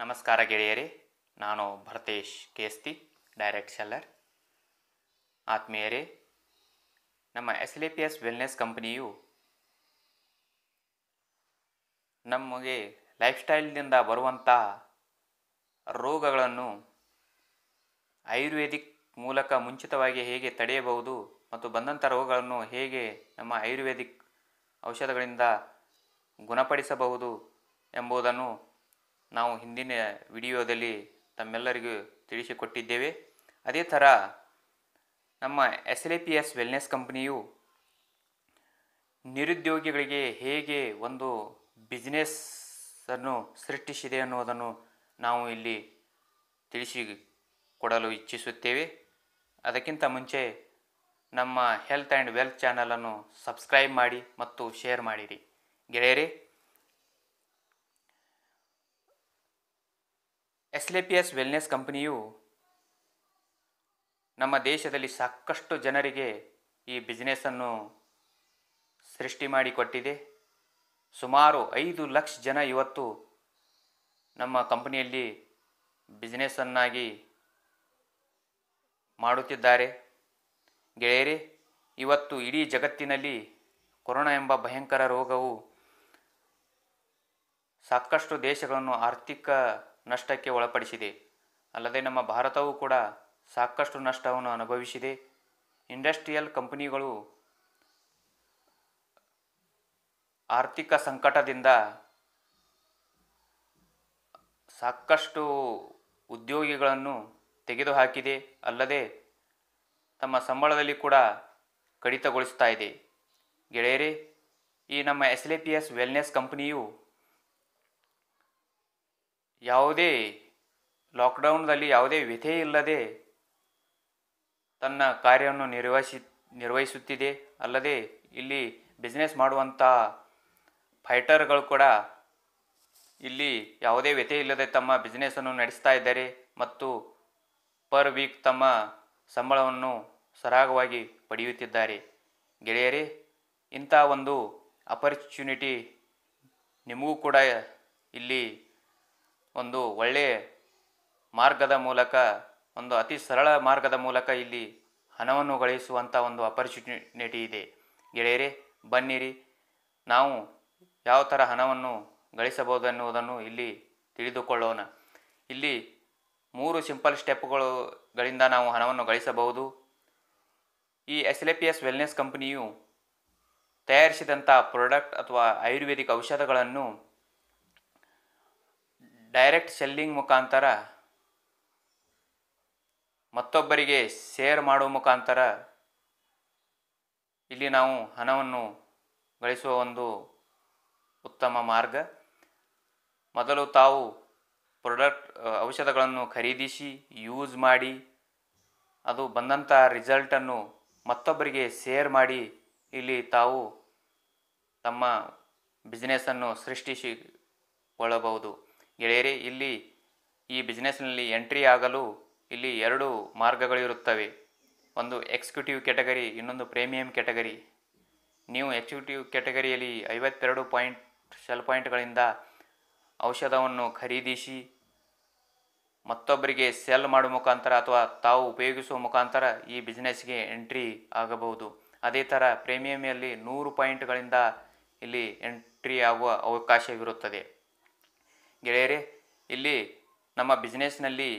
ನಮಸ್ಕಾರ ಗೆಳೆಯರೇ ನಾನು ಭರತೇಶ್ ಕೇಸ್ತಿ ಡೈರೆಕ್ಟ್ ಸೆಲ್ಲರ್ ಆತ್ಮೀಯರೇ ನಮ್ಮ S L P S wellness ಕಂಪನಿಯು ನಮಗೆ ಲೈಫ್ ಸ್ಟೈಲ್ನಿಂದ ಬರುವಂಥ ರೋಗಗಳನ್ನು ಆಯುರ್ವೇದಿಕ್ ಮೂಲಕ ಮುಂಚಿತವಾಗಿ ಹೇಗೆ ತಡೆಯಬಹುದು ಮತ್ತು ಬಂದಂಥ ರೋಗಗಳನ್ನು ಹೇಗೆ ನಮ್ಮ ಆಯುರ್ವೇದಿಕ್ ಔಷಧಗಳಿಂದ ಗುಣಪಡಿಸಬಹುದು ಎಂಬುದನ್ನು ನಾವು ಹಿಂದಿನ ವಿಡಿಯೋದಲ್ಲಿ ತಮ್ಮೆಲ್ಲರಿಗೂ ತಿಳಿಸಿಕೊಟ್ಟಿದ್ದೇವೆ ಅದೇ ಥರ ನಮ್ಮ S L A P S wellness ಕಂಪ್ನಿಯು ನಿರುದ್ಯೋಗಿಗಳಿಗೆ ಹೇಗೆ ಒಂದು ಬಿಸ್ನೆಸ್ಸನ್ನು ಸೃಷ್ಟಿಸಿದೆ ಅನ್ನೋದನ್ನು ನಾವು ಇಲ್ಲಿ ತಿಳಿಸಿ ಕೊಡಲು ಇಚ್ಛಿಸುತ್ತೇವೆ ಅದಕ್ಕಿಂತ ಮುಂಚೆ ನಮ್ಮ ಹೆಲ್ತ್ ಆ್ಯಂಡ್ ವೆಲ್ತ್ ಚಾನಲನ್ನು ಸಬ್ಸ್ಕ್ರೈಬ್ ಮಾಡಿ ಮತ್ತು ಶೇರ್ ಮಾಡಿರಿ ಗೆಳೆಯರೇ S L P S wellness ಕಂಪನಿಯು ನಮ್ಮ ದೇಶದಲ್ಲಿ ಸಾಕಷ್ಟು ಜನರಿಗೆ ಈ ಬಿಸ್ನೆಸ್ಸನ್ನು ಸೃಷ್ಟಿ ಮಾಡಿಕೊಟ್ಟಿದೆ ಸುಮಾರು ಐದು ಲಕ್ಷ ಜನ ಇವತ್ತು ನಮ್ಮ ಕಂಪನಿಯಲ್ಲಿ ಬಿಸ್ನೆಸ್ಸನ್ನಾಗಿ ಮಾಡುತ್ತಿದ್ದಾರೆ ಗೆಳೆಯರೆ ಇವತ್ತು ಇಡೀ ಜಗತ್ತಿನಲ್ಲಿ ಕೊರೋನಾ ಎಂಬ ಭಯಂಕರ ರೋಗವು ಸಾಕಷ್ಟು ದೇಶಗಳನ್ನು ಆರ್ಥಿಕ ನಷ್ಟಕ್ಕೆ ಒಳಪಡಿಸಿದೆ ಅಲ್ಲದೆ ನಮ್ಮ ಭಾರತವೂ ಕೂಡ ಸಾಕಷ್ಟು ನಷ್ಟವನ್ನು ಅನುಭವಿಸಿದೆ ಇಂಡಸ್ಟ್ರಿಯಲ್ ಕಂಪನಿಗಳು ಆರ್ಥಿಕ ಸಂಕಟದಿಂದ ಸಾಕಷ್ಟು ಉದ್ಯೋಗಿಗಳನ್ನು ತೆಗೆದುಹಾಕಿದೆ ಅಲ್ಲದೆ ತಮ್ಮ ಸಂಬಳದಲ್ಲಿ ಕೂಡ ಕಡಿತಗೊಳಿಸ್ತಾ ಇದೆ ಗೆಳೆಯರೇ ಈ ನಮ್ಮ S L P S wellness ಕಂಪ್ನಿಯು ಯಾವುದೇ ಲಾಕ್ಡೌನ್ದಲ್ಲಿ ಯಾವುದೇ ವ್ಯಥೆ ಇಲ್ಲದೆ ತನ್ನ ಕಾರ್ಯವನ್ನು ನಿರ್ವಹಿಸಿ ನಿರ್ವಹಿಸುತ್ತಿದೆ ಅಲ್ಲದೆ ಇಲ್ಲಿ ಬಿಸ್ನೆಸ್ ಮಾಡುವಂಥ ಫೈಟರ್ಗಳು ಕೂಡ ಇಲ್ಲಿ ಯಾವುದೇ ವ್ಯಥೆ ಇಲ್ಲದೆ ತಮ್ಮ ಬಿಸ್ನೆಸ್ಸನ್ನು ನಡೆಸ್ತಾ ಇದ್ದಾರೆ ಮತ್ತು ಪರ್ ವೀಕ್ ತಮ್ಮ ಸಂಬಳವನ್ನು ಸರಾಗವಾಗಿ ಪಡೆಯುತ್ತಿದ್ದಾರೆ ಗೆಳೆಯರೇ ಇಂಥ ಒಂದು ಅಪರ್ಚುನಿಟಿ ನಿಮಗೂ ಕೂಡ ಇಲ್ಲಿ ಒಂದು ಒಳ್ಳೆಯ ಮಾರ್ಗದ ಮೂಲಕ ಒಂದು ಅತಿ ಸರಳ ಮಾರ್ಗದ ಮೂಲಕ ಇಲ್ಲಿ ಹಣವನ್ನು ಗಳಿಸುವಂಥ ಒಂದು ಅಪರ್ಚುನಿಟಿ ಇದೆ ಗೆಳೆಯರೆ ಬನ್ನಿರಿ ನಾವು ಯಾವ ಥರ ಹಣವನ್ನು ಗಳಿಸಬಹುದು ಎನ್ನುವುದನ್ನು ಇಲ್ಲಿ ತಿಳಿದುಕೊಳ್ಳೋಣ ಇಲ್ಲಿ ಮೂರು ಸಿಂಪಲ್ ಸ್ಟೆಪ್ಗಳುಗಳಿಂದ ನಾವು ಹಣವನ್ನು ಗಳಿಸಬಹುದು ಈ ಎಸ್ ಎಸ್ ವೆಲ್ನೆಸ್ ಕಂಪನಿಯು ತಯಾರಿಸಿದಂಥ ಪ್ರಾಡಕ್ಟ್ ಅಥವಾ ಆಯುರ್ವೇದಿಕ್ ಔಷಧಗಳನ್ನು ಡೈರೆಕ್ಟ್ ಸೆಲ್ಲಿಂಗ್ ಮುಖಾಂತರ ಮತ್ತೊಬ್ಬರಿಗೆ ಸೇರ್ ಮಾಡುವ ಮುಖಾಂತರ ಇಲ್ಲಿ ನಾವು ಹಣವನ್ನು ಗಳಿಸುವ ಒಂದು ಉತ್ತಮ ಮಾರ್ಗ ಮೊದಲು ತಾವು ಪ್ರಾಡಕ್ಟ್ ಔಷಧಗಳನ್ನು ಖರೀದಿಸಿ ಯೂಸ್ ಮಾಡಿ ಅದು ಬಂದಂಥ ರಿಸಲ್ಟನ್ನು ಮತ್ತೊಬ್ಬರಿಗೆ ಸೇರ್ ಮಾಡಿ ಇಲ್ಲಿ ತಾವು ತಮ್ಮ ಬಿಸ್ನೆಸ್ಸನ್ನು ಸೃಷ್ಟಿಸಿಕೊಳ್ಳಬಹುದು ಗೆಳೆಯರೆ ಇಲ್ಲಿ ಈ ಬಿಸ್ನೆಸ್ನಲ್ಲಿ ಎಂಟ್ರಿ ಆಗಲು ಇಲ್ಲಿ ಎರಡು ಮಾರ್ಗಗಳಿರುತ್ತವೆ ಒಂದು ಎಕ್ಸಿಕ್ಯೂಟಿವ್ ಕ್ಯಾಟಗರಿ ಇನ್ನೊಂದು ಪ್ರೀಮಿಯಂ ಕ್ಯಾಟಗರಿ ನೀವು ಎಕ್ಸಿಕ್ಯೂಟಿವ್ ಕ್ಯಾಟಗರಿಯಲ್ಲಿ ಐವತ್ತೆರಡು ಪಾಯಿಂಟ್ ಸೆಲ್ ಪಾಯಿಂಟ್ಗಳಿಂದ ಔಷಧವನ್ನು ಖರೀದಿಸಿ ಮತ್ತೊಬ್ಬರಿಗೆ ಸೆಲ್ ಮಾಡುವ ಮುಖಾಂತರ ಅಥವಾ ತಾವು ಉಪಯೋಗಿಸುವ ಮುಖಾಂತರ ಈ ಬಿಸ್ನೆಸ್ಗೆ ಎಂಟ್ರಿ ಆಗಬಹುದು ಅದೇ ಥರ ಪ್ರೀಮಿಯಮಿಯಲ್ಲಿ ನೂರು ಪಾಯಿಂಟ್ಗಳಿಂದ ಇಲ್ಲಿ ಎಂಟ್ರಿ ಆಗುವ ಅವಕಾಶವಿರುತ್ತದೆ ಗೆಳೆಯರೆ ಇಲ್ಲಿ ನಮ್ಮ ಬಿಸ್ನೆಸ್ನಲ್ಲಿ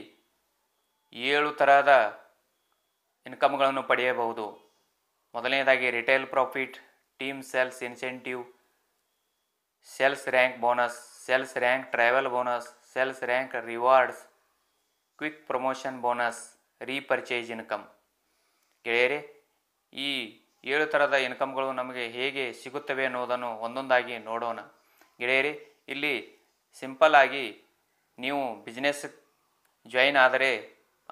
ಏಳು ಥರದ ಇನ್ಕಮ್ಗಳನ್ನು ಪಡೆಯಬಹುದು ಮೊದಲನೇದಾಗಿ retail profit team sales incentive sales rank bonus sales rank travel bonus sales rank rewards quick promotion bonus repurchase income ಗೆಳೆಯರೆ ಈ ಏಳು ಥರದ ಇನ್ಕಮ್ಗಳು ನಮಗೆ ಹೇಗೆ ಸಿಗುತ್ತವೆ ಅನ್ನೋದನ್ನು ಒಂದೊಂದಾಗಿ ನೋಡೋಣ ಗೆಳೆಯರಿ ಇಲ್ಲಿ ಸಿಂಪಲ್ ಆಗಿ ನೀವು ಬಿಸ್ನೆಸ್ ಜಾಯಿನ್ ಆದರೆ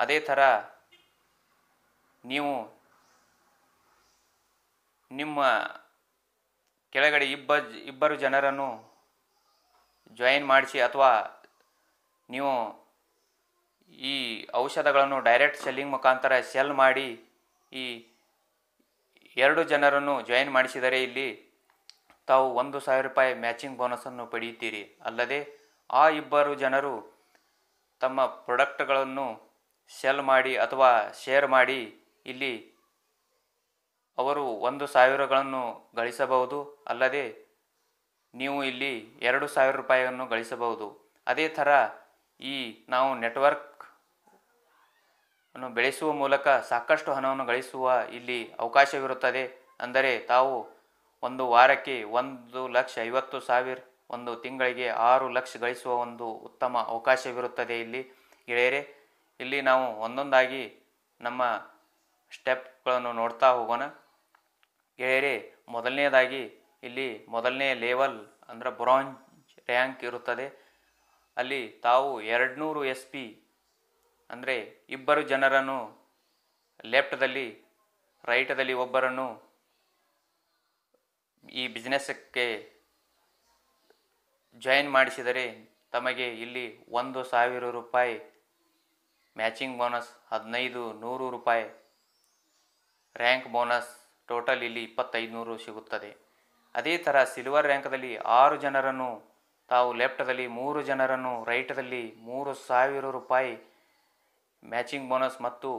ಅದೇ ಥರ ನೀವು ನಿಮ್ಮ ಕೆಳಗಡೆ ಇಬ್ಬ ಇಬ್ಬರು ಜನರನ್ನು ಜಾಯಿನ್ ಮಾಡಿಸಿ ಅಥವಾ ನೀವು ಈ ಔಷಧಗಳನ್ನು ಡೈರೆಕ್ಟ್ ಸೆಲ್ಲಿಂಗ್ ಮುಖಾಂತರ ಸೆಲ್ ಮಾಡಿ ಈ ಎರಡು ಜನರನ್ನು ಜಾಯಿನ್ ಮಾಡಿಸಿದರೆ ಇಲ್ಲಿ ತಾವು ಒಂದು ಸಾವಿರ ರೂಪಾಯಿ ಮ್ಯಾಚಿಂಗ್ ಬೋನಸನ್ನು ಪಡೆಯುತ್ತೀರಿ ಅಲ್ಲದೆ ಆ ಇಬ್ಬರು ಜನರು ತಮ್ಮ ಪ್ರೊಡಕ್ಟ್ಗಳನ್ನು ಸೆಲ್ ಮಾಡಿ ಅಥವಾ ಶೇರ್ ಮಾಡಿ ಇಲ್ಲಿ ಅವರು ಒಂದು ಸಾವಿರಗಳನ್ನು ಗಳಿಸಬಹುದು ಅಲ್ಲದೆ ನೀವು ಇಲ್ಲಿ ಎರಡು ಸಾವಿರ ರೂಪಾಯಿಯನ್ನು ಗಳಿಸಬಹುದು ಅದೇ ಥರ ಈ ನಾವು ನೆಟ್ವರ್ಕ್ ಅನ್ನು ಬೆಳೆಸುವ ಮೂಲಕ ಸಾಕಷ್ಟು ಹಣವನ್ನು ಗಳಿಸುವ ಇಲ್ಲಿ ಅವಕಾಶವಿರುತ್ತದೆ ಅಂದರೆ ತಾವು ಒಂದು ವಾರಕ್ಕೆ ಒಂದು ಲಕ್ಷ ಐವತ್ತು ಸಾವಿರ ಒಂದು ತಿಂಗಳಿಗೆ ಆರು ಲಕ್ಷ ಗಳಿಸುವ ಒಂದು ಉತ್ತಮ ಅವಕಾಶವಿರುತ್ತದೆ ಇಲ್ಲಿ ಗೆಳೆಯರೆ ಇಲ್ಲಿ ನಾವು ಒಂದೊಂದಾಗಿ ನಮ್ಮ ಸ್ಟೆಪ್ಗಳನ್ನು ನೋಡ್ತಾ ಹೋಗೋಣ ಗೆಳೆಯರೆ ಮೊದಲನೇದಾಗಿ ಇಲ್ಲಿ ಮೊದಲನೇ ಲೆವೆಲ್ ಅಂದರೆ ಬ್ರಾಂಜ್ ರ್ಯಾಂಕ್ ಇರುತ್ತದೆ ಅಲ್ಲಿ ತಾವು ಎರಡುನೂರು ಎಸ್ ಪಿ ಅಂದರೆ ಇಬ್ಬರು ಜನರನ್ನು ಲೆಫ್ಟ್ದಲ್ಲಿ ರೈಟದಲ್ಲಿ ಒಬ್ಬರನ್ನು ಈ ಬಿಸ್ನೆಸ್ಸಕ್ಕೆ ಜಾಯಿನ್ ಮಾಡಿಸಿದರೆ ತಮಗೆ ಇಲ್ಲಿ ಒಂದು ಸಾವಿರ ರೂಪಾಯಿ ಮ್ಯಾಚಿಂಗ್ ಬೋನಸ್ ಹದಿನೈದು ನೂರು ರೂಪಾಯಿ ರ್ಯಾಂಕ್ ಬೋನಸ್ ಟೋಟಲ್ ಇಲ್ಲಿ ಇಪ್ಪತ್ತೈದು ನೂರು ಸಿಗುತ್ತದೆ ಅದೇ ಥರ ಸಿಲ್ವರ್ ರ್ಯಾಂಕದಲ್ಲಿ ಆರು ಜನರನ್ನು ತಾವು ಲೆಫ್ಟದಲ್ಲಿ ಮೂರು ಜನರನ್ನು ರೈಟದಲ್ಲಿ ಮೂರು ಸಾವಿರ ರೂಪಾಯಿ ಮ್ಯಾಚಿಂಗ್ ಬೋನಸ್ ಮತ್ತು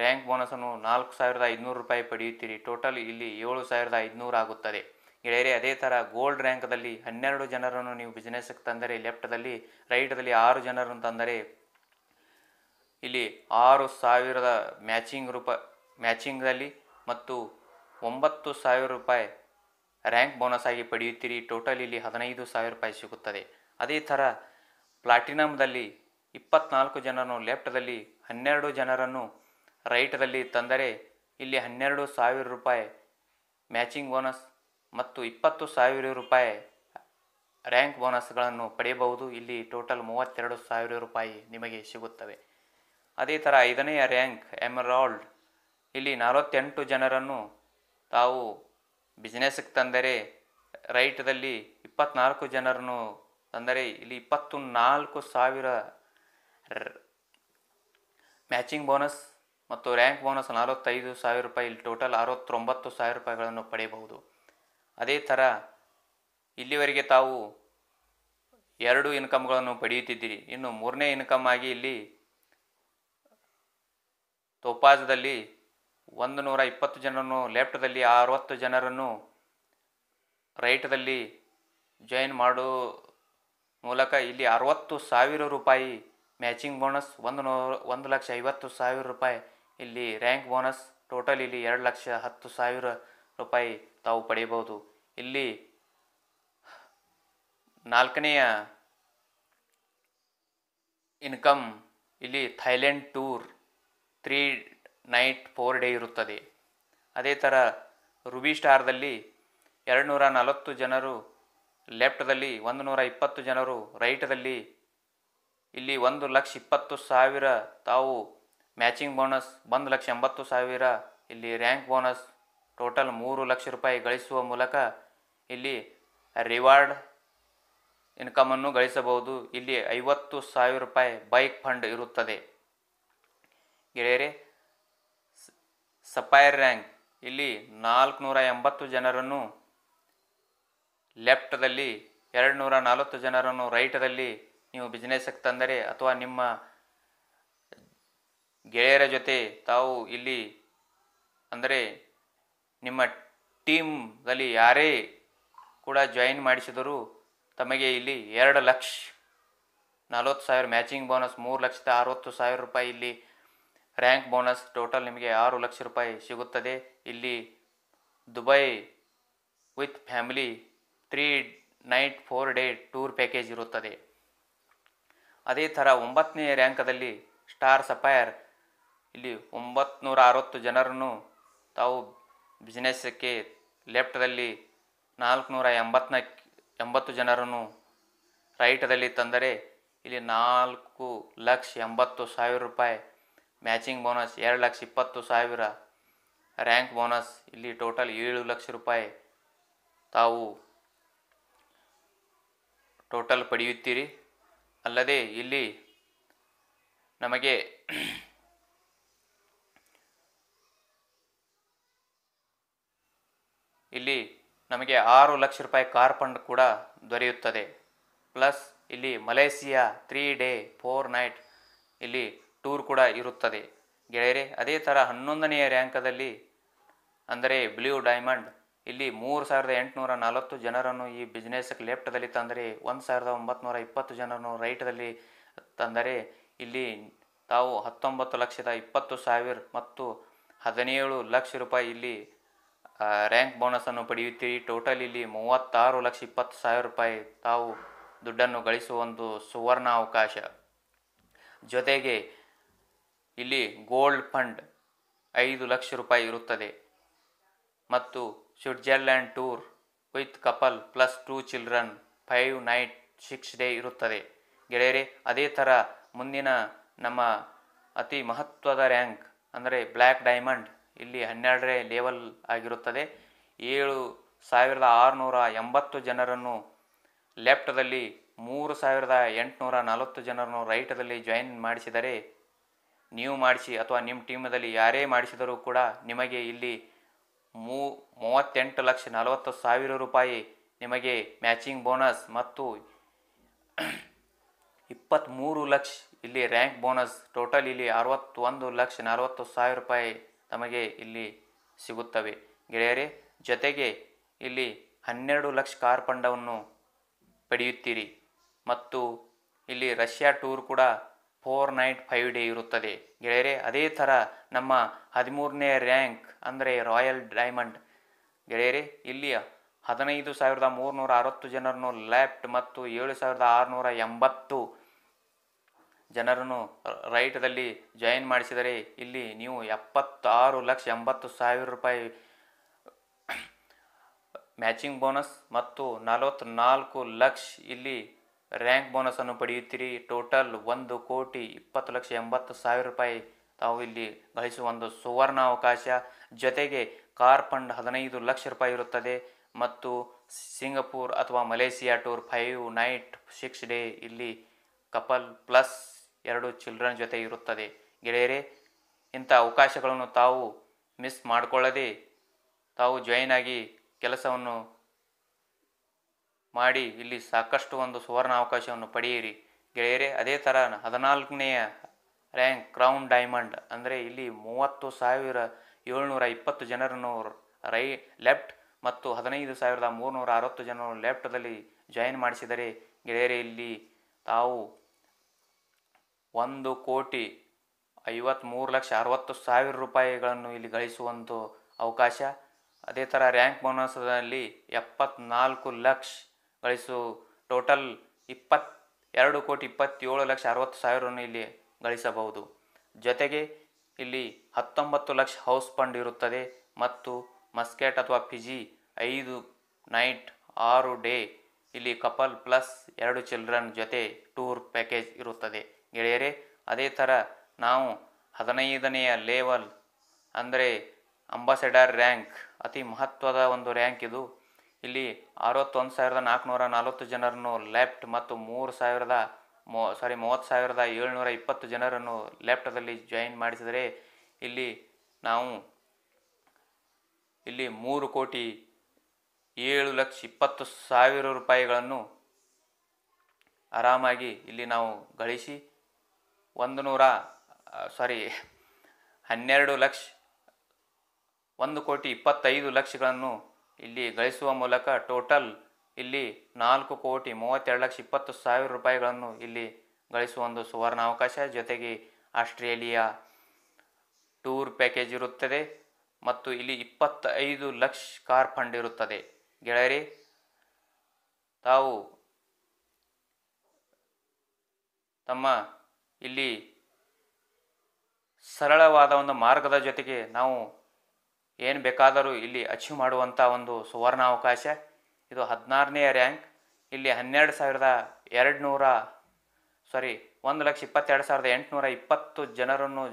ರ್ಯಾಂಕ್ ಬೋನಸನ್ನು ನಾಲ್ಕು ಸಾವಿರದ ಐದುನೂರು ರೂಪಾಯಿ ಪಡೆಯುತ್ತೀರಿ ಟೋಟಲ್ ಇಲ್ಲಿ ಏಳು ಸಾವಿರದ ಐದುನೂರು ಆಗುತ್ತದೆ ಗೆಳೆಯರೆ ಅದೇ ಥರ ಗೋಲ್ಡ್ ರ್ಯಾಂಕ್ದಲ್ಲಿ ಹನ್ನೆರಡು ಜನರನ್ನು ನೀವು ಬಿಸ್ನೆಸ್ಗೆ ತಂದರೆ ಲೆಫ್ಟ್ದಲ್ಲಿ ರೈಟ್ದಲ್ಲಿ ಆರು ಜನರನ್ನು ತಂದರೆ ಇಲ್ಲಿ ಆರು ಸಾವಿರದ ಮ್ಯಾಚಿಂಗ್ ರೂಪ ಮ್ಯಾಚಿಂಗ್ದಲ್ಲಿ ಮತ್ತು ಒಂಬತ್ತು ಸಾವಿರ ರೂಪಾಯಿ ರ್ಯಾಂಕ್ ಬೋನಸ್ ಆಗಿ ಪಡೆಯುತ್ತೀರಿ ಟೋಟಲ್ ಇಲ್ಲಿ ಹದಿನೈದು ಸಾವಿರ ರೂಪಾಯಿ ಸಿಗುತ್ತದೆ ಅದೇ ಥರ ಪ್ಲಾಟಿನಮ್ದಲ್ಲಿ ಇಪ್ಪತ್ನಾಲ್ಕು ಜನರನ್ನು ಲೆಫ್ಟ್ದಲ್ಲಿ ಹನ್ನೆರಡು ಜನರನ್ನು ರೈಟ್ದಲ್ಲಿ ತಂದರೆ ಇಲ್ಲಿ ಹನ್ನೆರಡು ಸಾವಿರ ರೂಪಾಯಿ ಮ್ಯಾಚಿಂಗ್ ಬೋನಸ್ ಮತ್ತು ಇಪ್ಪತ್ತು ಸಾವಿರ ರೂಪಾಯಿ ರ್ಯಾಂಕ್ ಬೋನಸ್ಗಳನ್ನು ಪಡೆಯಬಹುದು ಇಲ್ಲಿ ಟೋಟಲ್ ಮೂವತ್ತೆರಡು ಸಾವಿರ ರೂಪಾಯಿ ನಿಮಗೆ ಸಿಗುತ್ತವೆ ಅದೇ ಥರ ಐದನೆಯ ರ್ಯಾಂಕ್ ಎಮರಾಲ್ಡ್ ಇಲ್ಲಿ ನಲವತ್ತೆಂಟು ಜನರನ್ನು ತಾವು ಬಿಸ್ನೆಸ್ಗೆ ತಂದರೆ ರೈಟ್ದಲ್ಲಿ ಇಪ್ಪತ್ನಾಲ್ಕು ಜನರನ್ನು ತಂದರೆ ಇಲ್ಲಿ ಇಪ್ಪತ್ತು ನಾಲ್ಕು ಸಾವಿರ ಮ್ಯಾಚಿಂಗ್ ಬೋನಸ್ ಮತ್ತು ರ್ಯಾಂಕ್ ಬೋನಸ್ ನಲವತ್ತೈದು ಸಾವಿರ ರೂಪಾಯಿ ಇಲ್ಲಿ ಟೋಟಲ್ ಅರವತ್ತೊಂಬತ್ತು ಸಾವಿರ ರೂಪಾಯಿಗಳನ್ನು ಪಡೆಯಬಹುದು ಅದೇ ಥರ ಇಲ್ಲಿವರೆಗೆ ತಾವು ಎರಡು ಇನ್ಕಮ್ಗಳನ್ನು ಪಡೆಯುತ್ತಿದ್ದೀರಿ ಇನ್ನು ಮೂರನೇ ಇನ್ಕಮ್ ಆಗಿ ಇಲ್ಲಿ ತೋಪಾಜದಲ್ಲಿ ಒಂದು ನೂರ ಇಪ್ಪತ್ತು ಜನರನ್ನು ಲೆಫ್ಟ್ದಲ್ಲಿ ಅರವತ್ತು ಜನರನ್ನು ರೈಟ್ದಲ್ಲಿ ಜಾಯಿನ್ ಮಾಡೋ ಮೂಲಕ ಇಲ್ಲಿ ಅರವತ್ತು ಸಾವಿರ ರೂಪಾಯಿ ಮ್ಯಾಚಿಂಗ್ ಬೋನಸ್ ಒಂದು ನೂರು ಒಂದು ಲಕ್ಷ ಐವತ್ತು ಸಾವಿರ ರೂಪಾಯಿ ಇಲ್ಲಿ ರ್ಯಾಂಕ್ ಬೋನಸ್ ಟೋಟಲ್ ಇಲ್ಲಿ ಎರಡು ಲಕ್ಷ ಹತ್ತು ಸಾವಿರ ರೂಪಾಯಿ ತಾವು ಪಡೆಯಬಹುದು ಇಲ್ಲಿ ನಾಲ್ಕನೆಯ ಇನ್ಕಮ್ ಇಲ್ಲಿ Thailand tour three night four day ಇರುತ್ತದೆ ಅದೇ ಥರ ರುಬಿ ಸ್ಟಾರ್ದಲ್ಲಿ ಎರಡು ನೂರ ನಲವತ್ತು ಜನರು ಲೆಫ್ಟ್ದಲ್ಲಿ ಒಂದು ನೂರ ಇಪ್ಪತ್ತು ಜನರು ರೈಟ್ದಲ್ಲಿ ಇಲ್ಲಿ ಒಂದು ಲಕ್ಷ ಇಪ್ಪತ್ತು ಸಾವಿರ ತಾವು ಮ್ಯಾಚಿಂಗ್ ಬೋನಸ್ ಒಂದು ಲಕ್ಷ ಎಂಬತ್ತು ಸಾವಿರ ಇಲ್ಲಿ ರ್ಯಾಂಕ್ ಬೋನಸ್ ಟೋಟಲ್ ಮೂರು ಲಕ್ಷ ರೂಪಾಯಿ ಗಳಿಸುವ ಮೂಲಕ ಇಲ್ಲಿ ರಿವಾರ್ಡ್ ಇನ್ಕಮನ್ನು ಗಳಿಸಬಹುದು ಇಲ್ಲಿ ಐವತ್ತು ಸಾವಿರ ರೂಪಾಯಿ ಬೈಕ್ ಫಂಡ್ ಇರುತ್ತದೆ ಗೆಳೆಯರೆ ಸಫೈರ್ ರ್ಯಾಂಕ್ ಇಲ್ಲಿ ನಾಲ್ಕುನೂರ ಎಂಬತ್ತು ಜನರನ್ನು ಲೆಫ್ಟದಲ್ಲಿ ಎರಡು ನೂರ ನಲವತ್ತು ಜನರನ್ನು ರೈಟದಲ್ಲಿ ನೀವು ಬಿಸ್ನೆಸ್ಗೆ ತಂದರೆ ಅಥವಾ ನಿಮ್ಮ ಗೆಳೆಯರ ಜೊತೆ ತಾವು ಇಲ್ಲಿ ಅಂದರೆ ನಿಮ್ಮ ಟೀಮ್ದಲ್ಲಿ ಯಾರೇ ಕೂಡ ಜಾಯಿನ್ ಮಾಡಿಸಿದರೂ ತಮಗೆ ಇಲ್ಲಿ ಎರಡು ಲಕ್ಷ ನಲವತ್ತು ಸಾವಿರ ಮ್ಯಾಚಿಂಗ್ ಬೋನಸ್ ಮೂರು ಲಕ್ಷದ ಅರವತ್ತು ಸಾವಿರ ರೂಪಾಯಿ ಇಲ್ಲಿ ರ್ಯಾಂಕ್ ಬೋನಸ್ ಟೋಟಲ್ ನಿಮಗೆ ಆರು ಲಕ್ಷ ರೂಪಾಯಿ ಸಿಗುತ್ತದೆ ಇಲ್ಲಿ Dubai with family three night four day tour package ಇರುತ್ತದೆ ಅದೇ ಥರ ಒಂಬತ್ತನೇ ರ್ಯಾಂಕದಲ್ಲಿ ಸ್ಟಾರ್ ಸಫೈರ್ ಇಲ್ಲಿ ಒಂಬತ್ತು ನೂರ ಅರವತ್ತು ಜನರನ್ನು ತಾವು ಬಿಸ್ನೆಸ್ಸಕ್ಕೆ ಲೆಫ್ಟ್ದಲ್ಲಿ ನಾಲ್ಕುನೂರ ಎಂಬತ್ತನ ಎಂಬತ್ತು ಜನರನ್ನು ರೈಟದಲ್ಲಿ ತಂದರೆ ಇಲ್ಲಿ ನಾಲ್ಕು ಲಕ್ಷ ಎಂಬತ್ತು ಸಾವಿರ ರೂಪಾಯಿ ಮ್ಯಾಚಿಂಗ್ ಬೋನಸ್ ಎರಡು ಲಕ್ಷ ಇಪ್ಪತ್ತು ಸಾವಿರ ರ್ಯಾಂಕ್ ಬೋನಸ್ ಇಲ್ಲಿ ಟೋಟಲ್ ಏಳು ಲಕ್ಷ ರೂಪಾಯಿ ತಾವು ಟೋಟಲ್ ಪಡೆಯುತ್ತೀರಿ ಅಲ್ಲದೆ ಇಲ್ಲಿ ನಮಗೆ ಇಲ್ಲಿ ನಮಗೆ ಆರು ಲಕ್ಷ ರೂಪಾಯಿ ಕಾರ್ ಫಂಡ್ ಕೂಡ ದೊರೆಯುತ್ತದೆ ಪ್ಲಸ್ ಇಲ್ಲಿ Malaysia three day four night ಇಲ್ಲಿ ಟೂರ್ ಕೂಡ ಇರುತ್ತದೆ ಗೆಳೆಯರೆ ಅದೇ ಥರ ಹನ್ನೊಂದನೆಯ ರ್ಯಾಂಕದಲ್ಲಿ ಅಂದರೆ ಬ್ಲೂ ಡೈಮಂಡ್ ಇಲ್ಲಿ ಮೂರು ಸಾವಿರದ ಎಂಟುನೂರ ನಲವತ್ತು ಜನರನ್ನು ಈ ಬಿಸ್ನೆಸ್ಗೆ ಲೆಫ್ಟ್ದಲ್ಲಿ ತಂದರೆ ಒಂದು ಸಾವಿರದ ಒಂಬತ್ತು ಇಪ್ಪತ್ತು ಜನರನ್ನು ರೈಟ್ದಲ್ಲಿ ತಂದರೆ ಇಲ್ಲಿ ತಾವು ಹತ್ತೊಂಬತ್ತು ಲಕ್ಷದ ಇಪ್ಪತ್ತು ಸಾವಿರ ಮತ್ತು ಹದಿನೇಳು ಲಕ್ಷ ರೂಪಾಯಿ ಇಲ್ಲಿ ರ್ಯಾಂಕ್ ಬೋನಸನ್ನು ಪಡೆಯುತ್ತೀರಿ ಟೋಟಲ್ ಇಲ್ಲಿ ಮೂವತ್ತಾರು ಲಕ್ಷ ಇಪ್ಪತ್ತು ಸಾವಿರ ರೂಪಾಯಿ ತಾವು ದುಡ್ಡನ್ನು ಗಳಿಸುವ ಒಂದು ಸುವರ್ಣ ಅವಕಾಶ ಜೊತೆಗೆ ಇಲ್ಲಿ ಗೋಲ್ಡ್ ಫಂಡ್ ಐದು ಲಕ್ಷ ರೂಪಾಯಿ ಇರುತ್ತದೆ ಮತ್ತು Switzerland tour with couple plus two children five night six day ಇರುತ್ತದೆ ಗೆಳೆಯರೆ ಅದೇ ಥರ ಮುಂದಿನ ನಮ್ಮ ಅತಿ ಮಹತ್ವದ ರ್ಯಾಂಕ್ ಅಂದರೆ ಬ್ಲ್ಯಾಕ್ ಡೈಮಂಡ್ ಇಲ್ಲಿ ಹನ್ನೆರಡರೇ ಲೇವಲ್ ಆಗಿರುತ್ತದೆ ಏಳು ಸಾವಿರದ ಆರುನೂರ ಎಂಬತ್ತು ಜನರನ್ನು ಲೆಫ್ಟದಲ್ಲಿ ಮೂರು ಸಾವಿರದ ಎಂಟುನೂರ ನಲವತ್ತು ಜನರನ್ನು ರೈಟದಲ್ಲಿ ಜಾಯಿನ್ ಮಾಡಿಸಿದರೆ ನೀವು ಮಾಡಿಸಿ ಅಥವಾ ನಿಮ್ಮ ಟೀಮದಲ್ಲಿ ಯಾರೇ ಮಾಡಿಸಿದರೂ ಕೂಡ ನಿಮಗೆ ಇಲ್ಲಿ ಮೂ ಮೂವತ್ತೆಂಟು ಲಕ್ಷ ನಲವತ್ತು ಸಾವಿರ ರೂಪಾಯಿ ನಿಮಗೆ ಮ್ಯಾಚಿಂಗ್ ಬೋನಸ್ ಮತ್ತು ಇಪ್ಪತ್ತ್ಮೂರು ಲಕ್ಷ ಇಲ್ಲಿ ರ್ಯಾಂಕ್ ಬೋನಸ್ ಟೋಟಲ್ ಇಲ್ಲಿ ಅರವತ್ತೊಂದು ಲಕ್ಷ ನಲವತ್ತು ಸಾವಿರ ರೂಪಾಯಿ ನಮಗೆ ಇಲ್ಲಿ ಸಿಗುತ್ತವೆ ಗೆಳೆಯರೇ ಜೊತೆಗೆ ಇಲ್ಲಿ ಹನ್ನೆರಡು ಲಕ್ಷ ಕಾರ್ ಪಂಡವನ್ನು ಪಡೆಯುತ್ತೀರಿ ಮತ್ತು ಇಲ್ಲಿ ರಷ್ಯಾ ಟೂರ್ ಕೂಡ ಫೋರ್ ನೈಟ್ ಫೈವ್ ಡೇ ಇರುತ್ತದೆ ಗೆಳೆಯರೆ ಅದೇ ಥರ ನಮ್ಮ ಹದಿಮೂರನೇ ರ್ಯಾಂಕ್ ಅಂದರೆ ರಾಯಲ್ ಡೈಮಂಡ್ ಗೆಳೆಯರೆ ಇಲ್ಲಿ ಹದಿನೈದು ಸಾವಿರದ ಮೂರುನೂರ ಅರವತ್ತು ಜನರನ್ನು ಲ್ಯಾಪ್ಟ್ ಮತ್ತು ಏಳು ಸಾವಿರದ ಆರುನೂರ ಎಂಬತ್ತು ಜನರನ್ನು ರೈಟದಲ್ಲಿ ಜಾಯಿನ್ ಮಾಡಿಸಿದರೆ ಇಲ್ಲಿ ನೀವು ಎಪ್ಪತ್ತಾರು ಲಕ್ಷ ಎಂಬತ್ತು ಸಾವಿರ ರೂಪಾಯಿ ಮ್ಯಾಚಿಂಗ್ ಬೋನಸ್ ಮತ್ತು ನಲವತ್ತ್ನಾಲ್ಕು ಲಕ್ಷ ಇಲ್ಲಿ ರ್ಯಾಂಕ್ ಬೋನಸನ್ನು ಪಡೆಯುತ್ತೀರಿ ಟೋಟಲ್ ಒಂದು ಕೋಟಿ ಇಪ್ಪತ್ತು ಲಕ್ಷ ಎಂಬತ್ತು ಸಾವಿರ ರೂಪಾಯಿ ತಾವು ಇಲ್ಲಿ ಗಳಿಸುವ ಒಂದು ಸುವರ್ಣ ಅವಕಾಶ ಜೊತೆಗೆ ಕಾರ್ ಫಂಡ್ ಹದಿನೈದು ಲಕ್ಷ ರೂಪಾಯಿ ಇರುತ್ತದೆ ಮತ್ತು ಸಿಂಗಪೂರ್ ಅಥವಾ Malaysia tour five night six day ಇಲ್ಲಿ ಕಪಲ್ ಪ್ಲಸ್ ಎರಡು ಚಿಲ್ಡ್ರನ್ ಜೊತೆ ಇರುತ್ತದೆ ಗೆಳೆಯರೇ ಇಂಥ ಅವಕಾಶಗಳನ್ನು ತಾವು ಮಿಸ್ ಮಾಡಿಕೊಳ್ಳದೆ ತಾವು ಜಾಯಿನ್ ಆಗಿ ಕೆಲಸವನ್ನು ಮಾಡಿ ಇಲ್ಲಿ ಸಾಕಷ್ಟು ಒಂದು ಸುವರ್ಣ ಅವಕಾಶವನ್ನು ಪಡೆಯಿರಿ ಗೆಳೆಯರೇ ಅದೇ ಥರ ಹದಿನಾಲ್ಕನೆಯ ರ್ಯಾಂಕ್ ಕ್ರೌನ್ ಡೈಮಂಡ್ ಅಂದರೆ ಇಲ್ಲಿ ಮೂವತ್ತು ಸಾವಿರ ಏಳ್ನೂರ ಇಪ್ಪತ್ತು ಜನರನ್ನು ರೈ ಲೆಫ್ಟ್ ಮತ್ತು ಹದಿನೈದು ಸಾವಿರದ ಮೂರುನೂರ ಅರವತ್ತು ಜನರು ಲೆಫ್ಟ್ದಲ್ಲಿ ಜಾಯಿನ್ ಮಾಡಿಸಿದರೆ ಗೆಳೆಯರೇ ಇಲ್ಲಿ ತಾವು ಒಂದು ಕೋಟಿ ಐವತ್ತ್ಮೂರು ಲಕ್ಷ ಅರವತ್ತು ಸಾವಿರ ರೂಪಾಯಿಗಳನ್ನು ಇಲ್ಲಿ ಗಳಿಸುವಂಥ ಅವಕಾಶ ಅದೇ ಥರ ರ್ಯಾಂಕ್ ಬೋನಸ್ನಲ್ಲಿ ಎಪ್ಪತ್ನಾಲ್ಕು ಲಕ್ಷ ಗಳಿಸು ಟೋಟಲ್ ಇಪ್ಪತ್ ಎರಡು ಕೋಟಿ ಇಪ್ಪತ್ತೇಳು ಲಕ್ಷ ಅರವತ್ತು ಸಾವಿರವನ್ನು ಇಲ್ಲಿ ಗಳಿಸಬಹುದು ಜೊತೆಗೆ ಇಲ್ಲಿ ಹತ್ತೊಂಬತ್ತು ಲಕ್ಷ ಹೌಸ್ ಫಂಡ್ ಇರುತ್ತದೆ ಮತ್ತು ಮಸ್ಕೆಟ್ ಅಥವಾ ಫಿಜಿ ಐದು ನೈಟ್ ಆರು ಡೇ ಇಲ್ಲಿ ಕಪಲ್ ಪ್ಲಸ್ ಎರಡು ಚಿಲ್ಡ್ರನ್ ಜೊತೆ ಟೂರ್ ಪ್ಯಾಕೇಜ್ ಇರುತ್ತದೆ ಗೆಳೆಯರೆ ಅದೇ ಥರ ನಾವು ಹದಿನೈದನೆಯ ಲೇವಲ್ ಅಂದರೆ ಅಂಬಾಸೆಡರ್ ರ್ಯಾಂಕ್ ಅತಿ ಮಹತ್ವದ ಒಂದು ರ್ಯಾಂಕ್ ಇದು ಇಲ್ಲಿ ಅರವತ್ತೊಂದು ಸಾವಿರದ ನಾಲ್ಕುನೂರ ನಲವತ್ತು ಜನರನ್ನು ಲೆಫ್ಟ್ ಮತ್ತು ಮೂರು ಸಾವಿರದ ಮೋ ಸಾರಿ ಮೂವತ್ತು ಸಾವಿರದ ಏಳ್ನೂರ ಇಪ್ಪತ್ತು ಜನರನ್ನು ಲೆಫ್ಟದಲ್ಲಿ ಜಾಯಿನ್ ಮಾಡಿಸಿದರೆ ಇಲ್ಲಿ ನಾವು ಇಲ್ಲಿ ಮೂರು ಕೋಟಿ ಏಳು ಲಕ್ಷ ಇಪ್ಪತ್ತು ಸಾವಿರ ರೂಪಾಯಿಗಳನ್ನು ಆರಾಮಾಗಿ ಇಲ್ಲಿ ನಾವು ಗಳಿಸಿ ಒಂದು ನೂರ ಸಾರಿ ಹನ್ನೆರಡು ಲಕ್ಷ ಒಂದು ಕೋಟಿ ಇಪ್ಪತ್ತೈದು ಲಕ್ಷಗಳನ್ನು ಇಲ್ಲಿ ಗಳಿಸುವ ಮೂಲಕ ಟೋಟಲ್ ಇಲ್ಲಿ ನಾಲ್ಕು ಕೋಟಿ ಮೂವತ್ತೆರಡು ಲಕ್ಷ ಇಪ್ಪತ್ತು ಸಾವಿರ ರೂಪಾಯಿಗಳನ್ನು ಇಲ್ಲಿ ಗಳಿಸುವ ಒಂದು ಸುವರ್ಣ ಅವಕಾಶ ಜೊತೆಗೆ ಆಸ್ಟ್ರೇಲಿಯಾ ಟೂರ್ ಪ್ಯಾಕೇಜ್ ಇರುತ್ತದೆ ಮತ್ತು ಇಲ್ಲಿ ಇಪ್ಪತ್ತೈದು ಲಕ್ಷ ಕಾರ್ ಫಂಡ್ ಇರುತ್ತದೆ ಗೆಳೆಯರಿ ತಾವು ತಮ್ಮ ಇಲ್ಲಿ ಸರಳವಾದ ಒಂದು ಮಾರ್ಗದ ಜೊತೆಗೆ ನಾವು ಏನು ಬೇಕಾದರೂ ಇಲ್ಲಿ ಅಚೀವ್ ಮಾಡುವಂಥ ಒಂದು ಸುವರ್ಣಾವಕಾಶ ಇದು ಹದಿನಾರನೇ ರ್ಯಾಂಕ್ ಇಲ್ಲಿ ಹನ್ನೆರಡು ಸಾವಿರದ ಎರಡು ನೂರ ಸಾರಿ ಒಂದು ಲಕ್ಷ ಇಪ್ಪತ್ತೆರಡು ಸಾವಿರದ ಎಂಟುನೂರ ಇಪ್ಪತ್ತು ಜನರನ್ನು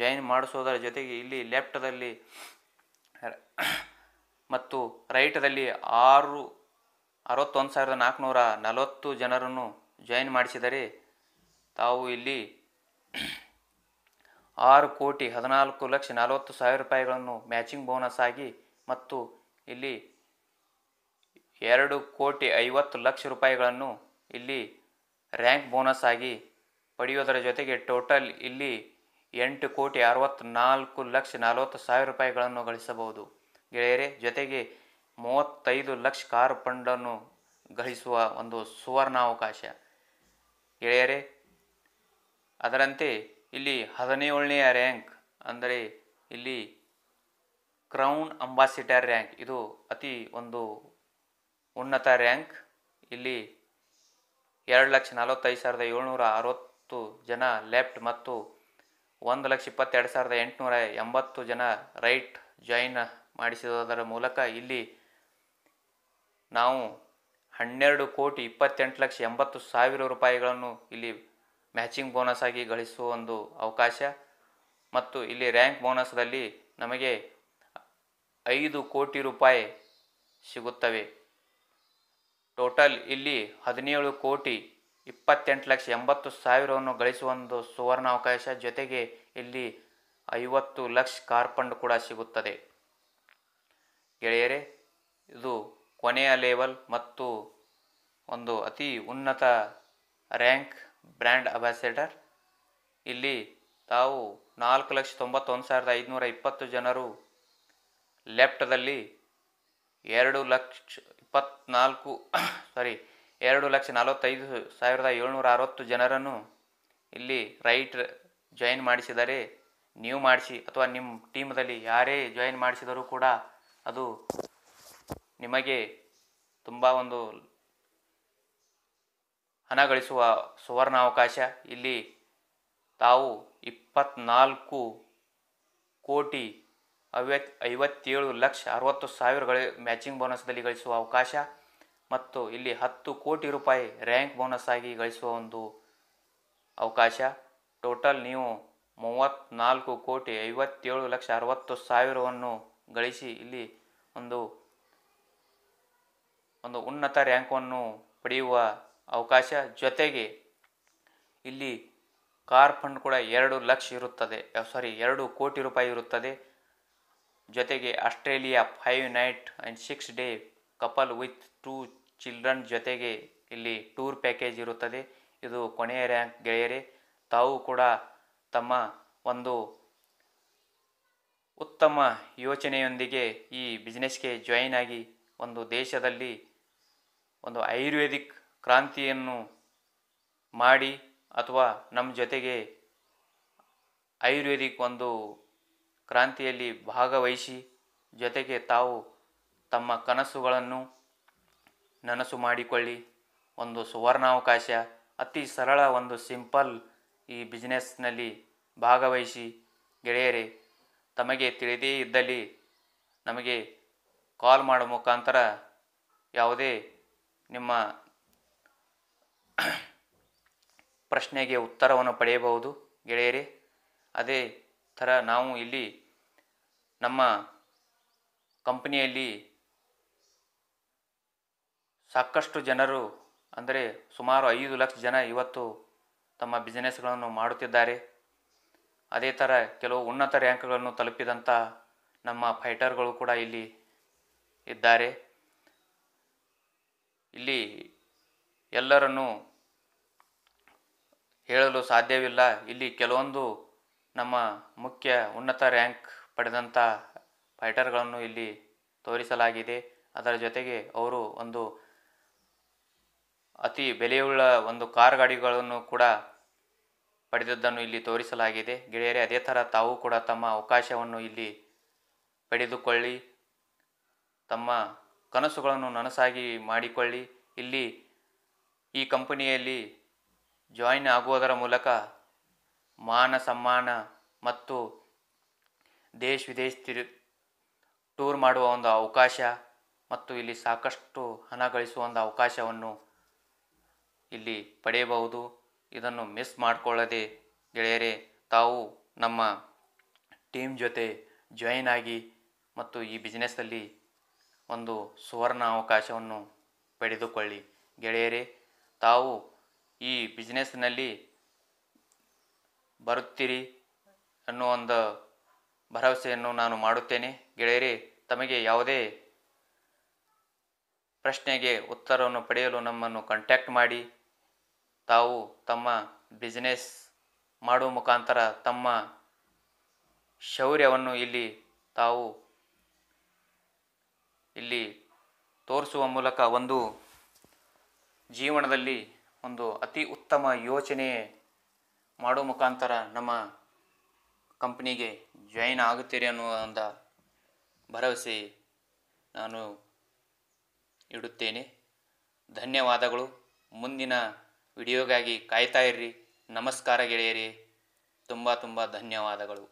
ಜಾಯಿನ್ ಮಾಡಿಸೋದರ ಜೊತೆಗೆ ಇಲ್ಲಿ ಲೆಫ್ಟದಲ್ಲಿ ಮತ್ತು ರೈಟದಲ್ಲಿ ಆರು ಅರವತ್ತೊಂದು ಸಾವಿರದ ನಾಲ್ಕುನೂರ ನಲವತ್ತು ಜನರನ್ನು ಜಾಯಿನ್ ಮಾಡಿಸಿದರೆ ತಾವು ಇಲ್ಲಿ ಆರು ಕೋಟಿ ಹದಿನಾಲ್ಕು ಲಕ್ಷ ನಲವತ್ತು ಸಾವಿರ ರೂಪಾಯಿಗಳನ್ನು ಮ್ಯಾಚಿಂಗ್ ಬೋನಸ್ ಆಗಿ ಮತ್ತು ಇಲ್ಲಿ ಎರಡು ಕೋಟಿ ಐವತ್ತು ಲಕ್ಷ ರೂಪಾಯಿಗಳನ್ನು ಇಲ್ಲಿ ರ್ಯಾಂಕ್ ಬೋನಸ್ ಆಗಿ ಪಡೆಯುವುದರ ಜೊತೆಗೆ ಟೋಟಲ್ ಇಲ್ಲಿ ಎಂಟು ಕೋಟಿ ಅರವತ್ತ್ನಾಲ್ಕು ಲಕ್ಷ ನಲವತ್ತು ಸಾವಿರ ರೂಪಾಯಿಗಳನ್ನು ಗಳಿಸಬಹುದು ಗೆಳೆಯರೆ ಜೊತೆಗೆ ಮೂವತ್ತೈದು ಲಕ್ಷ ಕಾರು ಫಂಡನ್ನು ಗಳಿಸುವ ಒಂದು ಸುವರ್ಣಾವಕಾಶ ಗೆಳೆಯರೆ ಅದರಂತೆ ಇಲ್ಲಿ ಹದಿನೇಳನೆಯ ರ್ಯಾಂಕ್ ಅಂದರೆ ಇಲ್ಲಿ ಕ್ರೌನ್ ಅಂಬಾಸಿಡರ್ ರ್ಯಾಂಕ್ ಇದು ಅತಿ ಒಂದು ಉನ್ನತ ರ್ಯಾಂಕ್ ಇಲ್ಲಿ ಎರಡು ಲಕ್ಷ ನಲವತ್ತೈದು ಸಾವಿರದ ಏಳ್ನೂರ ಅರವತ್ತು ಜನ ಲೆಫ್ಟ್ ಮತ್ತು ಒಂದು ಲಕ್ಷ ಇಪ್ಪತ್ತೆರಡು ಸಾವಿರದ ಎಂಟುನೂರ ಎಂಬತ್ತು ಜನ ರೈಟ್ ಜಾಯಿನ್ ಮಾಡಿಸುವುದರ ಮೂಲಕ ಇಲ್ಲಿ ನಾವು ಹನ್ನೆರಡು ಕೋಟಿ ಇಪ್ಪತ್ತೆಂಟು ಲಕ್ಷ ಎಂಬತ್ತು ಸಾವಿರ ರೂಪಾಯಿಗಳನ್ನು ಇಲ್ಲಿ ಮ್ಯಾಚಿಂಗ್ ಬೋನಸ್ ಆಗಿ ಗಳಿಸುವ ಒಂದು ಅವಕಾಶ ಮತ್ತು ಇಲ್ಲಿ ರ್ಯಾಂಕ್ ಬೋನಸ್ದಲ್ಲಿ ನಮಗೆ ಐದು ಕೋಟಿ ರೂಪಾಯಿ ಸಿಗುತ್ತವೆ ಟೋಟಲ್ ಇಲ್ಲಿ ಹದಿನೇಳು ಕೋಟಿ ಇಪ್ಪತ್ತೆಂಟು ಲಕ್ಷ ಎಂಬತ್ತು ಸಾವಿರವನ್ನು ಗಳಿಸುವ ಒಂದು ಸುವರ್ಣ ಅವಕಾಶ ಜೊತೆಗೆ ಇಲ್ಲಿ ಐವತ್ತು ಲಕ್ಷ ಕಾರ್ಪಂಡ್ ಕೂಡ ಸಿಗುತ್ತದೆ ಗೆಳೆಯರೆ ಇದು ಕೊನೆಯ ಲೆವೆಲ್ ಮತ್ತು ಒಂದು ಅತಿ ಉನ್ನತ ರ್ಯಾಂಕ್ ಬ್ರ್ಯಾಂಡ್ ಅಂಬಾಸೆಡರ್ ಇಲ್ಲಿ ತಾವು ನಾಲ್ಕು ಲಕ್ಷ ತೊಂಬತ್ತೊಂದು ಸಾವಿರದ ಐದುನೂರ ಇಪ್ಪತ್ತು ಜನರು ಲೆಫ್ಟದಲ್ಲಿ ಎರಡು ಲಕ್ಷ ಇಪ್ಪತ್ನಾಲ್ಕು ಸಾರಿ ಎರಡು ಲಕ್ಷ ನಲವತ್ತೈದು ಸಾವಿರದ ಏಳ್ನೂರ ಅರವತ್ತು ಜನರನ್ನು ಇಲ್ಲಿ ರೈಟ್ ಜಾಯಿನ್ ಮಾಡಿಸಿದರೆ ನೀವು ಮಾಡಿಸಿ ಅಥವಾ ನಿಮ್ಮ ಟೀಮದಲ್ಲಿ ಯಾರೇ ಜಾಯಿನ್ ಮಾಡಿಸಿದರೂ ಕೂಡ ಅದು ನಿಮಗೆ ತುಂಬ ಒಂದು ಸುವರ್ಣ ಅವಕಾಶ ಇಲ್ಲಿ ತಾವು ಇಪ್ಪತ್ನಾಲ್ಕು ಕೋಟಿ ಐವತ್ ಐವತ್ತೇಳು ಲಕ್ಷ ಅರವತ್ತು ಸಾವಿರಗಳ ಮ್ಯಾಚಿಂಗ್ ಬೋನಸ್ದಲ್ಲಿ ಗಳಿಸುವ ಅವಕಾಶ ಮತ್ತು ಇಲ್ಲಿ ಹತ್ತು ಕೋಟಿ ರೂಪಾಯಿ ರ್ಯಾಂಕ್ ಬೋನಸ್ ಆಗಿ ಗಳಿಸುವ ಒಂದು ಅವಕಾಶ ಟೋಟಲ್ ನೀವು ಮೂವತ್ತ್ನಾಲ್ಕು ಕೋಟಿ ಐವತ್ತೇಳು ಲಕ್ಷ ಅರವತ್ತು ಸಾವಿರವನ್ನು ಗಳಿಸಿ ಇಲ್ಲಿ ಒಂದು ಒಂದು ಉನ್ನತ ರ್ಯಾಂಕನ್ನು ಪಡೆಯುವ ಅವಕಾಶ ಜೊತೆಗೆ ಇಲ್ಲಿ ಕಾರ್ ಫಂಡ್ ಕೂಡ ಎರಡು ಲಕ್ಷ ಇರುತ್ತದೆ ಸಾರಿ ಎರಡು ಕೋಟಿ ರೂಪಾಯಿ ಇರುತ್ತದೆ ಜೊತೆಗೆ Australia five night and six day couple with two children ಜೊತೆಗೆ ಇಲ್ಲಿ ಟೂರ್ ಪ್ಯಾಕೇಜ್ ಇರುತ್ತದೆ ಇದು ಕೊನೆಯ ರ್ಯಾಂಕ್ ಗೆಳೆಯರೆ ತಾವು ಕೂಡ ತಮ್ಮ ಒಂದು ಉತ್ತಮ ಯೋಚನೆಯೊಂದಿಗೆ ಈ ಬಿಸ್ನೆಸ್ಗೆ ಜಾಯಿನ್ ಆಗಿ ಒಂದು ದೇಶದಲ್ಲಿ ಒಂದು ಆಯುರ್ವೇದಿಕ್ ಕ್ರಾಂತಿಯನ್ನು ಮಾಡಿ ಅಥವಾ ನಮ್ಮ ಜೊತೆಗೆ ಆಯುರ್ವೇದಿಕ್ ಒಂದು ಕ್ರಾಂತಿಯಲ್ಲಿ ಭಾಗವಹಿಸಿ ಜೊತೆಗೆ ತಾವು ತಮ್ಮ ಕನಸುಗಳನ್ನು ನನಸು ಮಾಡಿಕೊಳ್ಳಿ ಒಂದು ಸುವರ್ಣಾವಕಾಶ ಅತಿ ಸರಳ ಒಂದು ಸಿಂಪಲ್ ಈ ಬಿಸ್ನೆಸ್ನಲ್ಲಿ ಭಾಗವಹಿಸಿ ಗೆಳೆಯರೆ ತಮಗೆ ತಿಳಿದೇ ಇದ್ದಲ್ಲಿ ನಮಗೆ ಕಾಲ್ ಮಾಡೋ ಮುಖಾಂತರ ಯಾವುದೇ ನಿಮ್ಮ ಪ್ರಶ್ನೆಗೆ ಉತ್ತರವನ್ನು ಪಡೆಯಬಹುದು ಗೆಳೆಯರೇ ಅದೇ ಥರ ನಾವು ಇಲ್ಲಿ ನಮ್ಮ ಕಂಪನಿಯಲ್ಲಿ ಸಾಕಷ್ಟು ಜನರು ಅಂದರೆ ಸುಮಾರು ಐದು ಲಕ್ಷ ಜನ ಇವತ್ತು ತಮ್ಮ ಬಿಸಿನೆಸ್ಗಳನ್ನು ಮಾಡುತ್ತಿದ್ದಾರೆ ಅದೇ ಥರ ಕೆಲವು ಉನ್ನತ ರ್ಯಾಂಕ್ಗಳನ್ನು ತಲುಪಿದಂಥ ನಮ್ಮ ಫೈಟರ್ಗಳು ಕೂಡ ಇಲ್ಲಿ ಇದ್ದಾರೆ ಇಲ್ಲಿ ಎಲ್ಲರನ್ನೂ ಹೇಳಲು ಸಾಧ್ಯವಿಲ್ಲ ಇಲ್ಲಿ ಕೆಲವೊಂದು ನಮ್ಮ ಮುಖ್ಯ ಉನ್ನತ ರ್ಯಾಂಕ್ ಪಡೆದಂಥ ಫೈಟರ್ಗಳನ್ನು ಇಲ್ಲಿ ತೋರಿಸಲಾಗಿದೆ ಅದರ ಜೊತೆಗೆ ಅವರು ಒಂದು ಅತಿ ಬೆಲೆಯುಳ್ಳ ಒಂದು ಕಾರ್ ಗಾಡಿಗಳನ್ನು ಕೂಡ ಪಡೆದದ್ದನ್ನು ಇಲ್ಲಿ ತೋರಿಸಲಾಗಿದೆ ಗೆಳೆಯರೇ ಅದೇ ಥರ ತಾವು ಕೂಡ ತಮ್ಮ ಅವಕಾಶವನ್ನು ಇಲ್ಲಿ ಪಡೆದುಕೊಳ್ಳಿ ತಮ್ಮ ಕನಸುಗಳನ್ನು ನನಸಾಗಿ ಮಾಡಿಕೊಳ್ಳಿ ಇಲ್ಲಿ ಈ ಕಂಪನಿಯಲ್ಲಿ ಜಾಯಿನ್ ಆಗುವುದರ ಮೂಲಕ ಮಾನ ಸಮ್ಮಾನ ಮತ್ತು ದೇಶ ವಿದೇಶ ತಿರು ಟೂರ್ ಮಾಡುವ ಒಂದು ಅವಕಾಶ ಮತ್ತು ಇಲ್ಲಿ ಸಾಕಷ್ಟು ಹಣ ಗಳಿಸುವ ಒಂದು ಅವಕಾಶವನ್ನು ಇಲ್ಲಿ ಪಡೆಯಬಹುದು ಇದನ್ನು ಮಿಸ್ ಮಾಡಿಕೊಳ್ಳದೆ ಗೆಳೆಯರೆ ತಾವು ನಮ್ಮ ಟೀಮ್ ಜೊತೆ ಜಾಯಿನ್ ಆಗಿ ಮತ್ತು ಈ ಬಿಸ್ನೆಸ್ಸಲ್ಲಿ ಒಂದು ಸುವರ್ಣ ಅವಕಾಶವನ್ನು ಪಡೆದುಕೊಳ್ಳಿ ಗೆಳೆಯರೆ ತಾವು ಈ ಬಿಸ್ನೆಸ್ನಲ್ಲಿ ಬರುತ್ತೀರಿ ಅನ್ನೋ ಒಂದು ಭರವಸೆಯನ್ನು ನಾನು ಮಾಡುತ್ತೇನೆ ಗೆಳೆಯರಿ ತಮಗೆ ಯಾವುದೇ ಪ್ರಶ್ನೆಗೆ ಉತ್ತರವನ್ನು ಪಡೆಯಲು ನಮ್ಮನ್ನು ಕಾಂಟ್ಯಾಕ್ಟ್ ಮಾಡಿ ತಾವು ತಮ್ಮ ಬಿಸ್ನೆಸ್ ಮಾಡುವ ಮುಖಾಂತರ ತಮ್ಮ ಶೌರ್ಯವನ್ನು ಇಲ್ಲಿ ತಾವು ಇಲ್ಲಿ ತೋರಿಸುವ ಮೂಲಕ ಒಂದು ಜೀವನದಲ್ಲಿ ಒಂದು ಅತಿ ಉತ್ತಮ ಯೋಚನೆ ಮಾಡೋ ಮುಖಾಂತರ ನಮ್ಮ ಕಂಪ್ನಿಗೆ ಜಾಯಿನ್ ಆಗುತ್ತೀರಿ ಅನ್ನುವ ಒಂದು ಭರವಸೆ ನಾನು ಇಡುತ್ತೇನೆ ಧನ್ಯವಾದಗಳು ಮುಂದಿನ ವಿಡಿಯೋಗಾಗಿ ಕಾಯ್ತಾ ಇರ್ರಿ ನಮಸ್ಕಾರ ಗೆಳೆಯರಿ ತುಂಬ ತುಂಬ ಧನ್ಯವಾದಗಳು